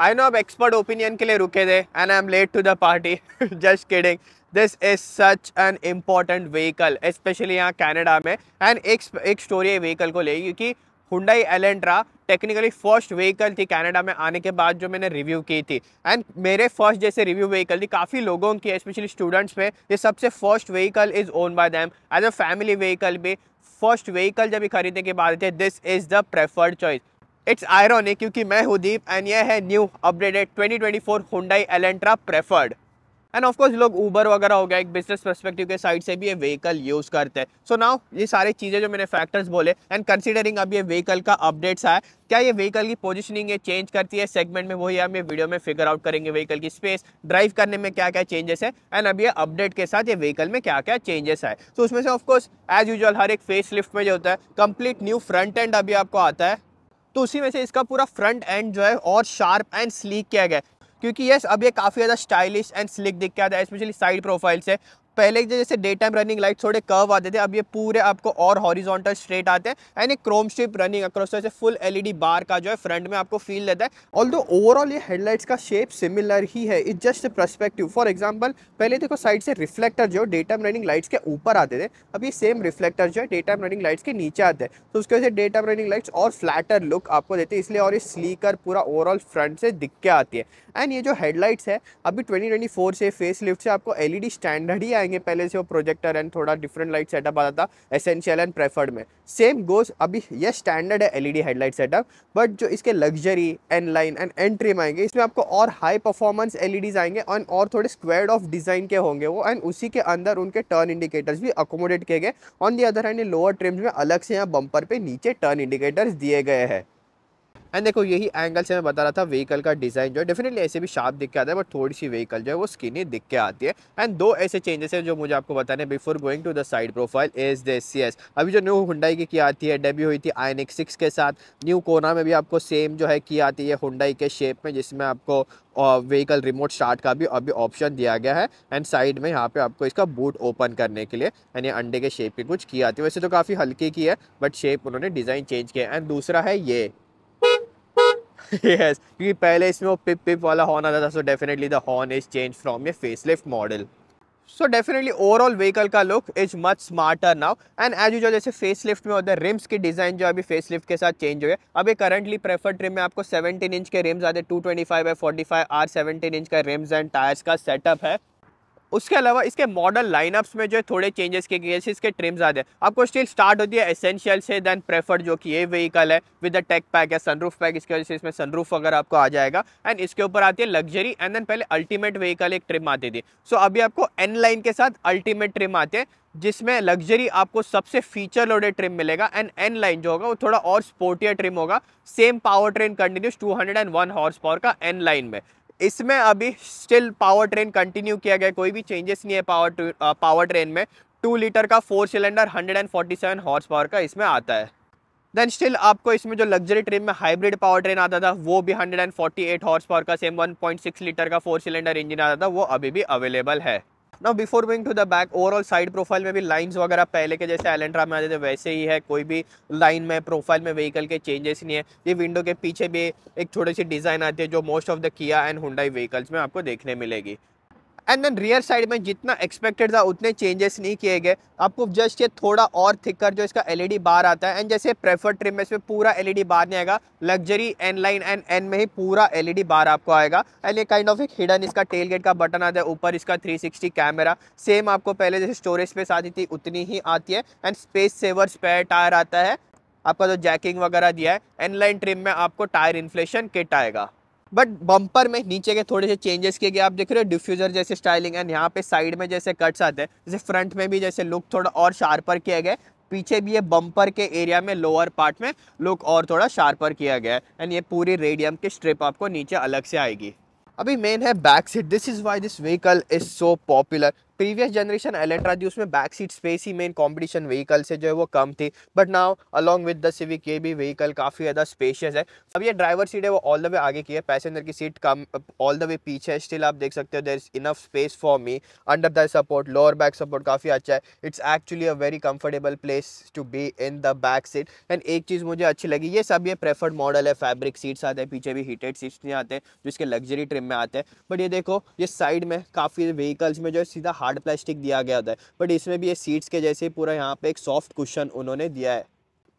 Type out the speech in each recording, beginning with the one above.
आई know अब expert opinion के लिए रुके थे and I am late to the party just kidding this is such an important vehicle specially यहाँ Canada में एंड एक एक स्टोरी है व्हीकल को ले क्योंकि Hyundai Elantra technically first vehicle थी कनाडा में आने के बाद जो मैंने रिव्यू की थी एंड मेरे फर्स्ट जैसे रिव्यू व्हीकल थी काफ़ी लोगों की स्पेशली स्टूडेंट्स में ये सबसे first vehicle is own by them as a family vehicle भी फर्स्ट व्हीकल जब भी खरीदने की बात थे this is the preferred choice it's ironic क्योंकि मैं हूँ दीप एंड यह है new updated 2024 Hyundai Elantra preferred and of course लोग ऊबर वगैरह हो गया एक बिजनेस परस्पेक्टिव के साइड से भी ये व्हीकल यूज़ करते हैं सो नाउ ये सारी चीज़ें जो मैंने फैक्टर्स बोले एंड कंसिडरिंग अब ये व्हीकल का अपडेट्स आया क्या ये व्हीकल की पोजिशनिंग ये चेंज करती है सेगमेंट में वही हम ये वीडियो में फिगर आउट करेंगे व्हीकल की स्पेस ड्राइव करने में क्या क्या चेंजेस है एंड अब ये अपडेट के साथ ये व्हीकल में क्या क्या चेंजेस है तो so उसमें से ऑफकोर्स एज यूजल हर एक फेस लिफ्ट में जो होता है कंप्लीट न्यू फ्रंट एंड अभी आपको आता है तो उसी में से इसका पूरा फ्रंट एंड जो है और शार्प एंड स्लीक किया गया क्योंकि यस अब ये काफ़ी ज़्यादा स्टाइलिश एंड स्लिक दिख के आता है स्पेशली साइड प्रोफाइल से पहले जैसे डे टाइम रनिंग लाइट थोड़े कर्व आते थे अब ये पूरे आपको और हॉरिजॉन्टल स्ट्रेट आते हैं and chrome strip running across जैसे फुल एलईडी बार का जो है फ्रंट में आपको फील देता है ऑल ओवरऑल ये हेडलाइट्स का शेप सिमिलर ही है it just perspective for example पहले देखो साइड से रिफ्लेक्टर जो डे टाइम रनिंग लाइट्स के ऊपर आते थे अब ये सेम रिफ्लेक्टर जो है डे टाइम रनिंग लाइट्स के नीचे आते हैं तो उसके वजह से डे टाइम रनिंग लाइट्स और फ्लैटर लुक आपको देते हैं इसलिए और ये स्लीकर पूरा ओवरऑल फ्रंट से दिख के आती है एंड ये जो हेडलाइट्स है अभी ट्वेंटी से फेस लिफ्ट से आपको एलईडी स्टैंडर्ड ही आएंगे आएंगे पहले से वो प्रोजेक्टर एंड थोड़ा डिफरेंट लाइट सेटअप आता था एसेंशियल एंड प्रेफर्ड में सेम गोज अभी ये स्टैंडर्ड है एलईडी हेडलाइट सेटअप बट जो इसके luxury and line and entry में आएंगे इसमें आपको और हाई परफॉर्मेंस एलईडीज आएंगे एंड और थोड़े स्क्वेड ऑफ डिजाइन के होंगे वो एंड उसी के अंदर उनके टर्न इंडिकेटर्स भी अकोमोडेट किए गए on the other hand lower trims में अलग से यहाँ बंपर पे नीचे टर्न इंडिकेटर्स दिए गए हैं एंड देखो यही एंगल से मैं बता रहा था व्हीकल का डिज़ाइन जो है डेफिनेटली ऐसे भी शार्प दिख के आता है बट थोड़ी सी व्हीकल जो है वो स्किनी दिख के आती है एंड दो ऐसे चेंजेस हैं जो मुझे आपको बताने before going to the side profile as they see as अभी जो न्यू हुंडाई की आती है डेब्यू हुई थी आई एन सिक्स के साथ न्यू कोना में भी आपको सेम जो है की आती है हुंडाई के शेप में जिसमें आपको व्हीकल रिमोट स्टार्ट का भी अभी ऑप्शन दिया गया है एंड साइड में यहाँ पे आपको इसका बूट ओपन करने के लिए यानी अंडे के शेप की कुछ की आती है वैसे तो काफ़ी हल्की की है बट शेप उन्होंने डिज़ाइन चेंज किया एंड दूसरा है ये yes, क्योंकि पहले इसमें वो पिप पिप वाला हॉर्न आता था so definitely the horn is change from ये facelift model so definitely overall vehicle का look is much smarter now and as usual जैसे फेस लिफ्ट में होता है रिम्स की डिज़ाइन जो अभी फेस लिफ्ट के साथ चेंज हो गया अभी करंटली प्रेफर्ड रिम में आपको 17 इंच के रिम्स आते हैं 225 by five R seventeen inch का रिम्स एंड टायर्स का सेटअप है उसके अलावा इसके मॉडल लाइनअप्स में जो है थोड़े चेंजेस किए गए जैसे इसके ट्रिम्स आते हैं आपको स्टिल स्टार्ट होती है एसेंशियल से देन प्रेफर्ड जो कि ये व्हीकल है विद अ टेक पैक या सनरूफ पैक इसके वजह से इसमें सनरूफ अगर आपको आ जाएगा एंड इसके ऊपर आती है लग्जरी एंड देन पहले अल्टीमेट व्हीकल एक ट्रिम आती थी सो so, अभी आपको एन लाइन के साथ अल्टीमेट ट्रिम आते हैं जिसमें लग्जरी आपको सबसे फीचर लोडेड ट्रिम मिलेगा एंड एन लाइन जो होगा वो थोड़ा और स्पोर्टियर ट्रिम होगा same power train continues 201 horse power का एन लाइन में इसमें अभी स्टिल पावर ट्रेन कंटिन्यू किया गया कोई भी चेंजेस नहीं है पावर पावर ट्रेन में टू लीटर का फोर सिलेंडर 147 हॉर्स पावर का इसमें आता है देन स्टिल आपको इसमें जो लग्जरी ट्रेन में हाइब्रिड पावर ट्रेन आता था वो भी 148 हॉर्स पावर का सेम 1.6 लीटर का फोर सिलेंडर इंजन आता था वो अभी भी अवेलेबल है ना before going to the back overall side profile में भी लाइंस वगैरह पहले के जैसे एलेंट्रा में आते थे वैसे ही है कोई भी लाइन में प्रोफाइल में व्हीकल के चेंजेस नहीं है ये विंडो के पीछे भी एक छोटी सी डिज़ाइन आती है जो मोस्ट ऑफ द किया एंड हुडाई व्हीकल्स में आपको देखने मिलेगी एंड देन रियर साइड में जितना एक्सपेक्टेड था उतने चेंजेस नहीं किए गए आपको जस्ट ये थोड़ा और थिकर जो इसका एलईडी e बार आता है एंड जैसे प्रेफर्ड ट्रिम में इसमें पूरा एलईडी e बार नहीं आएगा luxury N line and N में ही पूरा एलईडी e बार आपको आएगा एंड ये काइंड ऑफ एक हिडन इसका टेल गेट का बटन आता है ऊपर इसका 360 कैमरा सेम आपको पहले जैसे स्टोरेज स्पेस आती थी उतनी ही आती है and space saver spare tyre आता है आपका जो तो जैकिंग वगैरह दिया है एन लाइन ट्रिम में आपको टायर इन्फ्लेशन किट आएगा बट बम्पर में नीचे के थोड़े से चेंजेस किए गए आप देख रहे हो डिफ्यूज़र जैसे स्टाइलिंग एंड यहाँ पे साइड में जैसे कट्स आते हैं जैसे फ्रंट में भी जैसे लुक थोड़ा और शार्पर किया गया पीछे भी ये बम्पर के एरिया में लोअर पार्ट में लुक और थोड़ा शार्पर किया गया है एंड ये पूरी रेडियम की स्ट्रिप आपको नीचे अलग से आएगी अभी मेन है back seat this is why this vehicle is so popular previous generation Elantra थी उसमें बैक सीट स्पेस ही मेन कॉम्पिटिशन व्हीकल से जो है वो कम थी but now along with the Civic ये भी व्हीकल काफ़ी ज़्यादा स्पेशियस है अब ये ड्राइवर सीट है वो ऑल द वे आगे की है पैसेंजर की seat come all the way पीछे है स्टिल आप देख सकते हो there is enough space for me under the support lower back support काफ़ी अच्छा है it's actually a very comfortable place to be in the back seat and एक चीज़ मुझे अच्छी लगी ये सब ये प्रेफर्ड मॉडल है फैब्रिक सीट्स आते हैं पीछे भी हीटेड सीट्स नहीं आते हैं जो इसके लग्जरी ट्रिम में आते हैं बट ये देखो ये साइड में काफ़ी व्हीकल्स में जो है सीधा हार्ड प्लास्टिक दिया गया होता है बट इसमें भी ये सीट्स के जैसे पूरा यहाँ पे एक सॉफ्ट कुशन उन्होंने दिया है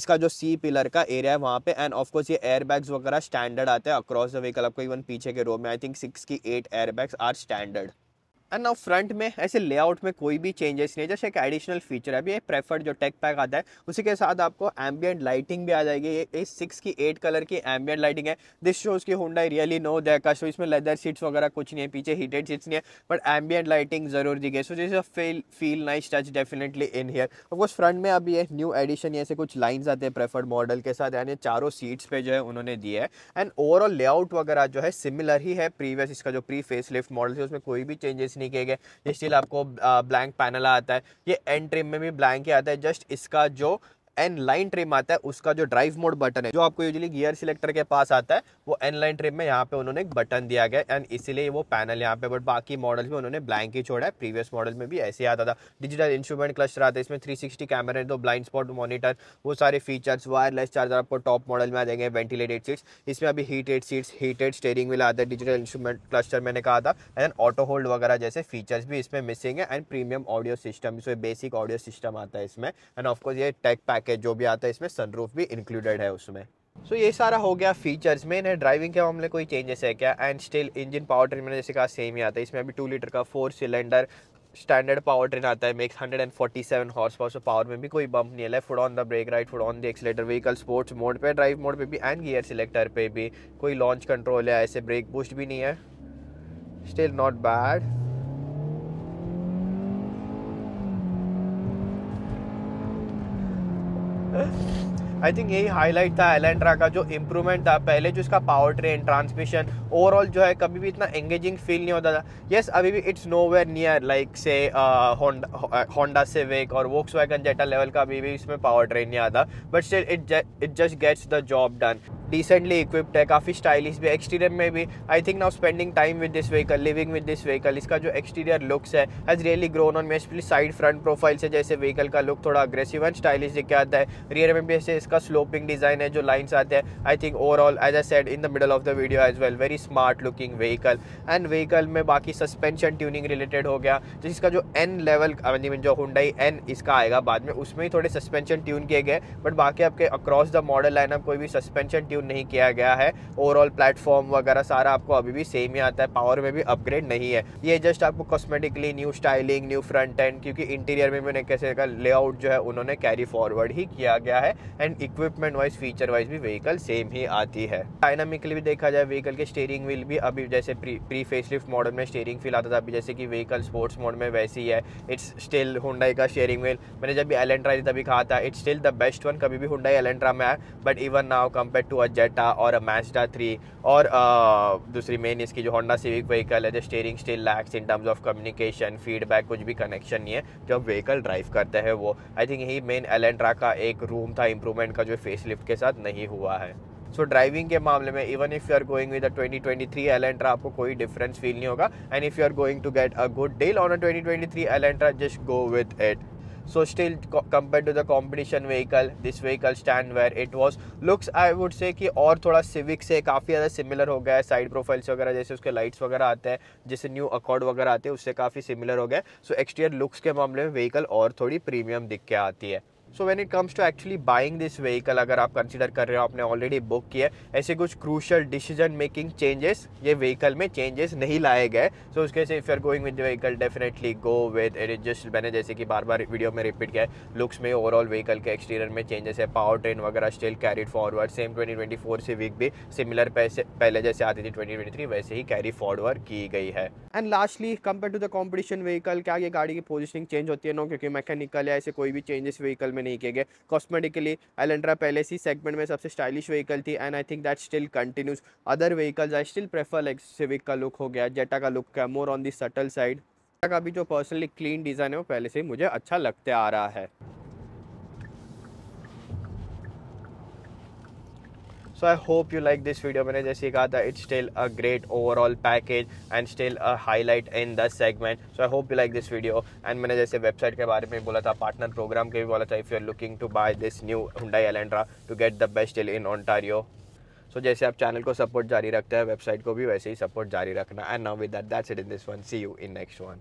इसका जो सी पिलर का एरिया है वहाँ पे एंड ऑफ कोर्स ये एयरबैग्स वगैरह स्टैंडर्ड आते हैं अक्रॉस द व्हीकल आपको इवन पीछे के रो में आई थिंक सिक्स की eight airbags are standard and now front में ऐसे लेआउट में कोई भी चेंजेस नहीं है जैसे एक एडिशनल फीचर है अभी एक प्रेफर्ड जो टेक पैक आता है उसी के साथ आपको एम्बियंट लाइटिंग भी आ जाएगी ये ए सिक्स की एट कलर की एम्बियंट लाइटिंग है दिस शोज की होंडा रियली नो दे का सो इसमें लेदर सीट्स वगैरह कुछ नहीं है पीछे हीटेड सीट्स नहीं है बट एम्बियंट लाइटिंग जरूर दी गई so this feel feel nice touch definitely in here of course front में अभी ये न्यू एडिशन ऐसे कुछ लाइन्स आते हैं प्रेफर्ड मॉडल के साथ यानी चारों सीट्स पे जो है उन्होंने दिए है एंड ओवरऑल लेआउट वगैरह जो है सिमिलर ही है प्रीवियस इसका जो प्री फेस लिफ्ट मॉडल है उसमें कोई भी चेंजेस नहीं किए गए ये स्टिल आपको ब्लैंक पैनल आता है ये एंड ट्रिम में भी ब्लैंक ही आता है जस्ट इसका जो एन लाइन ट्रिम आता है उसका जो ड्राइव मोड बटन है जो आपको यूजली गियर सिलेक्टर के पास आता है वो एन लाइन ट्रिम में यहाँ पे उन्होंने एक बटन दिया गया एंड इसीलिए वो पैनल यहाँ पे बट बाकी मॉडल में उन्होंने ब्लैंक ही छोड़ा है प्रीवियस मॉडल में भी ऐसे आता था डिजिटल इंस्ट्रूमेंट क्लस्टर आता है इसमें थ्री सिक्सटी कैमरे है तो ब्लाइंड स्पॉट मॉनिटर वो सारे फीचर्स वायरलेस चार्जर आपको टॉप मॉडल में आ जाएंगे वेंटिलेटेड सीट्स इसमें अभी heated seats heated steering wheel आता है डिजिटल इंस्ट्रूमेंट क्लस्टर मैंने कहा था एंड ऑटो होल्ड वगैरह जैसे फीचर्स भी इसमें मिसिंग है and premium audio system basic audio system आता है इसमें एंड ऑफकोर्स ये टेक पैक पैकेज जो भी आता है इसमें सनरूफ भी इंक्लूडेड है उसमें सो so, ये सारा हो गया फीचर्स में इन्हें ड्राइविंग के मामले कोई चेंजेस है क्या and still engine power train मैंने जैसे कहा सेम ही आता है इसमें अभी टू लीटर का four cylinder standard power train आता है max 147 horse power so power में भी कोई बम्प नहीं है foot on the brake right foot on the accelerator vehicle sports mode पर ड्राइव मोड पर भी एंड गियर सिलेक्टर पर भी कोई लॉन्च कंट्रोल है ऐसे ब्रेक बूस्ट भी नहीं है still not bad I think यही हाईलाइट था एलेंट्रा का जो इम्प्रूवमेंट था पहले जो इसका पावर ट्रेन ट्रांसमिशन ओवरऑल जो है कभी भी इतना एंगेजिंग फील नहीं होता था येस yes, अभी भी it's nowhere near like से होंडा से वेक और वोक्स वैगन जेटा लेवल का अभी भी इसमें पावर ट्रेन नहीं आता but still it it just gets the job done decently equipped है काफ़ी स्टाइलिश भी एक्सटीरियर में भी I think now spending time with this vehicle living with this vehicle इसका जो एक्सटीरियर लुक्स है हैज़ रियली ग्रोन ऑन मेस्पली side front profile से जैसे व्हीकल का लुक थोड़ा अग्रेसिव एंड स्टाइलिश दिख आता है रियर में भी ऐसे इसका स्लोपिंग डिज़ाइन है जो लाइन्स आते हैं I think overall as I said in the middle of the video as well very smart looking vehicle and vehicle में बाकी सस्पेंशन ट्यूनिंग रिलेटेड हो गया तो इसका जो एन लेवल जो हुडाई एन इसका आएगा बाद में उसमें ही थोड़े सस्पेंशन ट्यून किए गए बट बाकी आपके अक्रॉस द मॉडल लाइनअप कोई भी सस्पेंशन ट्यून नहीं किया गया है ओवरऑल प्लेटफॉर्म वगैरह सारा आपको अभी भी सेम ही आता है पावर में भी अपग्रेड नहीं है ये जस्ट आपको cosmetically new styling new front end क्योंकि इंटीरियर में मैंने कैसे का लेआउट जो है उन्होंने कैरी फॉरवर्ड ही किया गया है and equipment wise feature wise भी व्हीकल सेम ही आती है डायनामिकली भी देखा जाए व्हीकल के स्टेयरिंग व्हील भी अभी जैसे प्री प्री फेसलिफ्ट मॉडल में स्टेयरिंग व्हील आता था अभी जैसे कि व्हीकल स्पोर्ट्स मोड में वैसी है इट्स स्टिल हुडाई का स्टेयरिंग व्हील मैंने जब भी एलेंट्रा तभी कहा था it's still the best one कभी भी हुडाई एलेंट्रा में है but even now compare to a Jetta और अ थ्री और दूसरी मेन इसकी जो होंडा सिविक व्हीकल है जो steering still lacks in terms of communication feedback कुछ भी कनेक्शन नहीं है जब व्हीकल ड्राइव करते हैं वो आई थिंक यही मेन एलेंट्रा का एक रूम था इम्प्रूवमेंट वेरिएंट का जो फेस लिफ्ट के साथ नहीं हुआ है सो so, ड्राइविंग के मामले में even if you are going with twenty twenty three Elantra आपको कोई डिफरेंस फील नहीं होगा and if you are going to get a good deal on a twenty twenty three Elantra just go with it so still compare to the competition vehicle this vehicle stand stand it was looks I would say कि और थोड़ा civic से काफ़ी ज़्यादा similar हो गया है side profiles वगैरह जैसे उसके लाइट्स वगैरह आते हैं जैसे न्यू अकॉर्ड वगैरह आते हैं उससे काफ़ी सिमिलर हो गया है so exterior looks के मामले में व्हीकल और थोड़ी प्रीमियम दिख के आती है so when it comes to actually buying this vehicle अगर आप कंसिडर कर रहे हो आपने ऑलरेडी बुक किया ऐसे कुछ क्रूशल डिसीजन मेकिंग चेंजेस ये व्हीकल में चेंजेस नहीं लाए गए सो उसके से if are going with vehicle definitely go with it just मैंने जैसे कि बार बार वीडियो में रिपीट किया लुक्स में ओवरऑल व्हीकल के एक्सटीरियर में चेंजेस है पावर ट्रेन वगैरह still carried forward same twenty twenty four से वीक भी सिमिलर पैसे पहले जैसे आती थी ट्वेंटी ट्वेंटी थ्री वैसे ही कैरी फॉरवर्ड की गई है and lastly compare to the competition vehicle क्या ये गाड़ी की पोजिशनिंग चेंज होती है नो क्योंकि मैकेनिकल या ऐसे कोई भी चेंजेस व्हीकल में में नहीं किए गए कॉस्मेटिकली एलेंड्रा पहले सी सेगमेंट में सबसे स्टाइलिश व्हीकल थी and I think that still continues other vehicles I still prefer like Civic का लुक हो गया जेटा का लुक का more on the subtle side का भी जो पर्सनली क्लीन डिज़ाइन है वो पहले से मुझे अच्छा लगते आ रहा है so I hope you like this video मैंने जैसे कहा था it's still a great overall package and still a highlight in the segment so I hope you like this video and मैंने जैसे वेबसाइट के बारे में बोला था पार्टनर प्रोग्राम के भी बोला था if you are looking to buy this new Hyundai Elantra to get the best deal in Ontario so जैसे आप चैनल को सपोर्ट जारी रखते हैं वेबसाइट को भी वैसे ही सपोर्ट जारी रखना and now with that that's it in this one see you in next one